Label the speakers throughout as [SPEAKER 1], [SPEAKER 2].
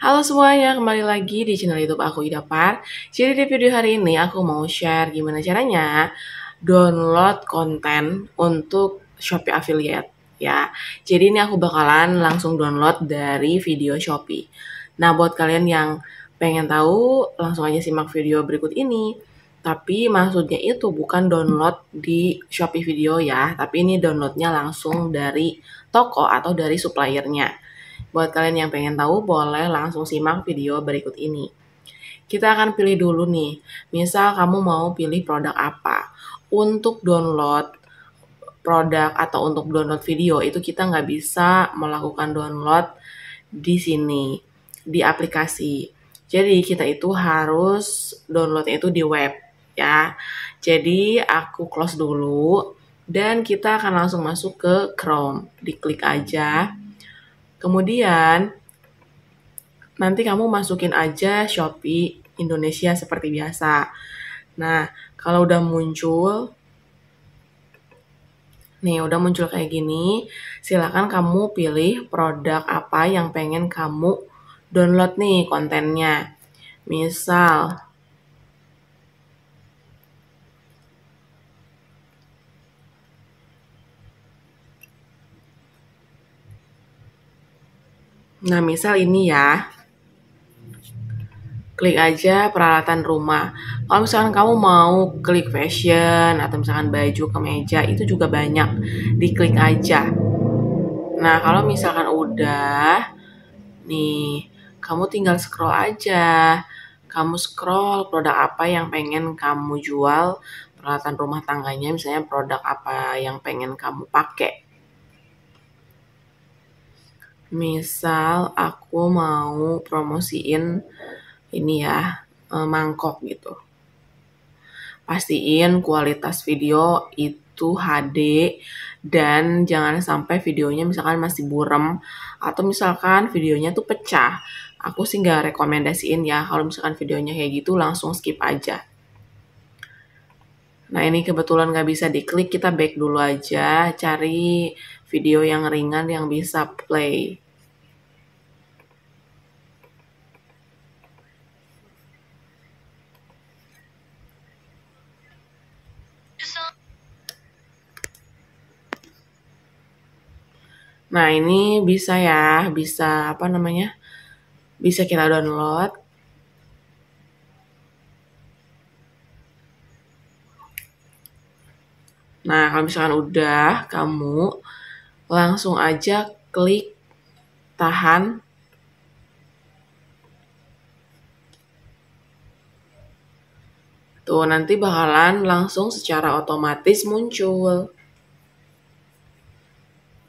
[SPEAKER 1] Halo semuanya, kembali lagi di channel YouTube aku Ida Par. Jadi di video hari ini aku mau share gimana caranya download konten untuk Shopee affiliate ya. Jadi ini aku bakalan langsung download dari video Shopee. Nah, buat kalian yang pengen tahu, langsung aja simak video berikut ini. Tapi maksudnya itu bukan download di Shopee Video ya, tapi ini downloadnya langsung dari toko atau dari suppliernya. Buat kalian yang pengen tahu, boleh langsung simak video berikut ini. Kita akan pilih dulu nih, misal kamu mau pilih produk apa. Untuk download produk atau untuk download video itu kita nggak bisa melakukan download di sini, di aplikasi. Jadi kita itu harus downloadnya itu di web ya. Jadi aku close dulu dan kita akan langsung masuk ke Chrome. Diklik aja. Kemudian nanti kamu masukin aja Shopee Indonesia seperti biasa. Nah, kalau udah muncul Nih, udah muncul kayak gini. Silahkan kamu pilih produk apa yang pengen kamu download nih kontennya. Misal Nah, misal ini ya. Klik aja peralatan rumah. Kalau misalkan kamu mau klik fashion atau misalkan baju kemeja itu juga banyak. Diklik aja. Nah, kalau misalkan udah nih, kamu tinggal scroll aja. Kamu scroll produk apa yang pengen kamu jual, peralatan rumah tangganya misalnya produk apa yang pengen kamu pakai misal aku mau promosiin ini ya eh, mangkok gitu pastiin kualitas video itu HD dan jangan sampai videonya misalkan masih burem atau misalkan videonya tuh pecah aku sih nggak rekomendasiin ya kalau misalkan videonya kayak gitu langsung skip aja Nah ini kebetulan nggak bisa diklik, kita back dulu aja, cari video yang ringan yang bisa play. Nah, ini bisa ya, bisa apa namanya? Bisa kita download. Nah, kalau misalkan udah, kamu langsung aja klik tahan Tuh, nanti bakalan langsung secara otomatis muncul.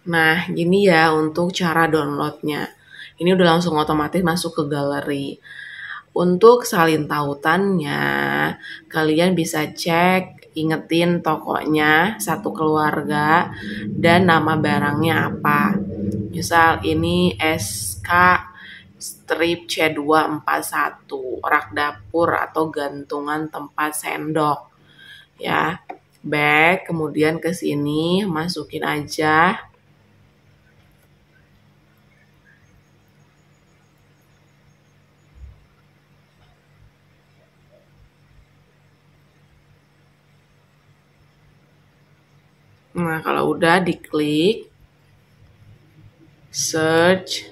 [SPEAKER 1] Nah, gini ya untuk cara downloadnya. Ini udah langsung otomatis masuk ke galeri. Untuk salin tautannya, kalian bisa cek ingetin tokonya satu keluarga dan nama barangnya apa. Misal ini SK strip C241, rak dapur atau gantungan tempat sendok. Ya, back kemudian ke sini masukin aja Nah, kalau udah diklik search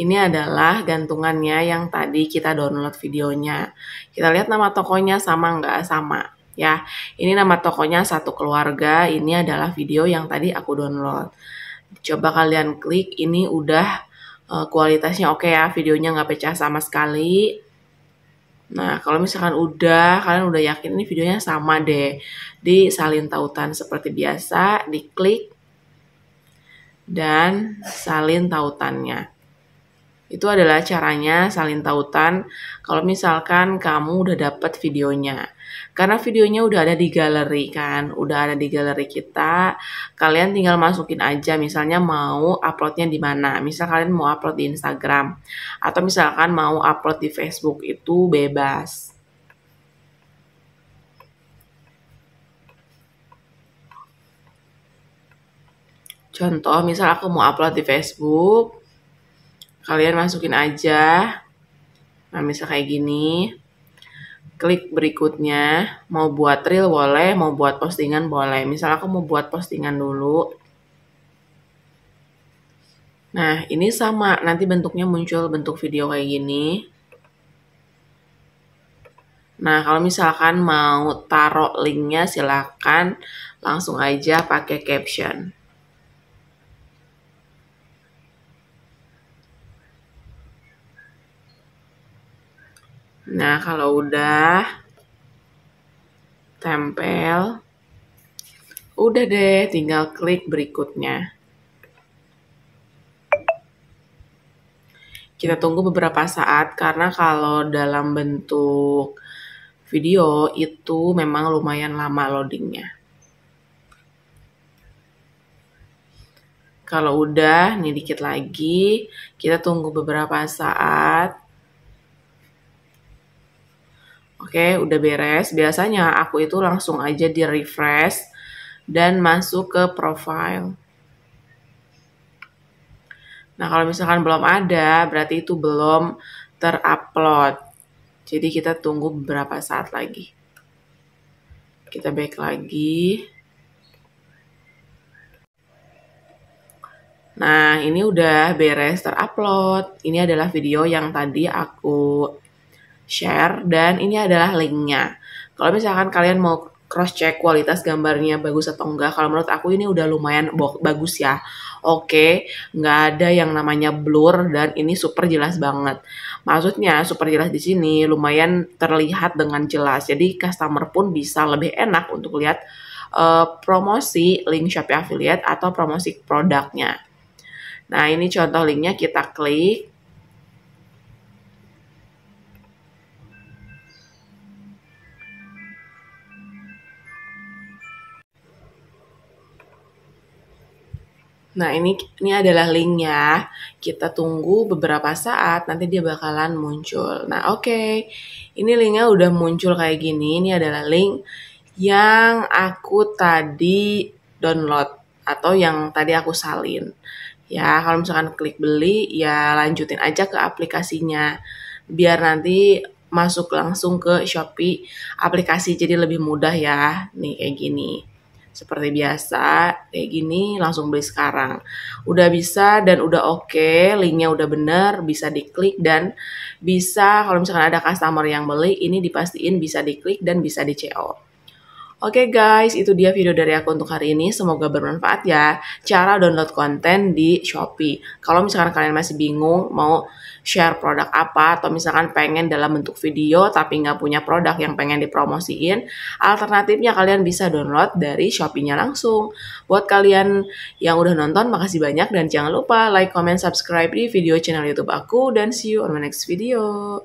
[SPEAKER 1] ini adalah gantungannya yang tadi kita download videonya. Kita lihat nama tokonya sama nggak sama ya. Ini nama tokonya satu keluarga, ini adalah video yang tadi aku download. Coba kalian klik, ini udah eh, kualitasnya oke okay ya, videonya nggak pecah sama sekali. Nah, kalau misalkan udah, kalian udah yakin ini videonya sama deh. Di salin tautan seperti biasa, diklik dan salin tautannya. Itu adalah caranya salin tautan kalau misalkan kamu udah dapat videonya. Karena videonya udah ada di galeri kan, udah ada di galeri kita. Kalian tinggal masukin aja misalnya mau uploadnya di mana. Misal kalian mau upload di Instagram atau misalkan mau upload di Facebook itu bebas. Contoh, misal aku mau upload di Facebook, kalian masukin aja. Nah, misal kayak gini. Klik berikutnya, mau buat reel boleh, mau buat postingan boleh. Misal aku mau buat postingan dulu. Nah, ini sama, nanti bentuknya muncul bentuk video kayak gini. Nah, kalau misalkan mau taruh linknya silahkan langsung aja pakai caption. Nah, kalau udah tempel, udah deh, tinggal klik berikutnya. Kita tunggu beberapa saat karena kalau dalam bentuk video itu memang lumayan lama loadingnya. Kalau udah, ini dikit lagi, kita tunggu beberapa saat Oke, udah beres. Biasanya aku itu langsung aja di refresh dan masuk ke profile. Nah, kalau misalkan belum ada, berarti itu belum terupload. Jadi kita tunggu beberapa saat lagi. Kita back lagi. Nah, ini udah beres terupload. Ini adalah video yang tadi aku share dan ini adalah linknya. Kalau misalkan kalian mau cross check kualitas gambarnya bagus atau enggak, kalau menurut aku ini udah lumayan bagus ya. Oke, nggak ada yang namanya blur dan ini super jelas banget. Maksudnya super jelas di sini lumayan terlihat dengan jelas. Jadi customer pun bisa lebih enak untuk lihat uh, promosi link Shopee affiliate atau promosi produknya. Nah, ini contoh linknya kita klik Nah, ini ini adalah linknya. Kita tunggu beberapa saat, nanti dia bakalan muncul. Nah, oke. Okay. Ini linknya udah muncul kayak gini. Ini adalah link yang aku tadi download atau yang tadi aku salin. Ya, kalau misalkan klik beli, ya lanjutin aja ke aplikasinya. Biar nanti masuk langsung ke Shopee aplikasi jadi lebih mudah ya. Nih kayak gini seperti biasa kayak gini langsung beli sekarang udah bisa dan udah oke okay, linknya udah bener bisa diklik dan bisa kalau misalkan ada customer yang beli ini dipastiin bisa diklik dan bisa di CO Oke okay guys, itu dia video dari aku untuk hari ini. Semoga bermanfaat ya. Cara download konten di Shopee. Kalau misalkan kalian masih bingung mau share produk apa atau misalkan pengen dalam bentuk video tapi nggak punya produk yang pengen dipromosiin, alternatifnya kalian bisa download dari Shopee-nya langsung. Buat kalian yang udah nonton, makasih banyak dan jangan lupa like, comment, subscribe di video channel YouTube aku dan see you on my next video.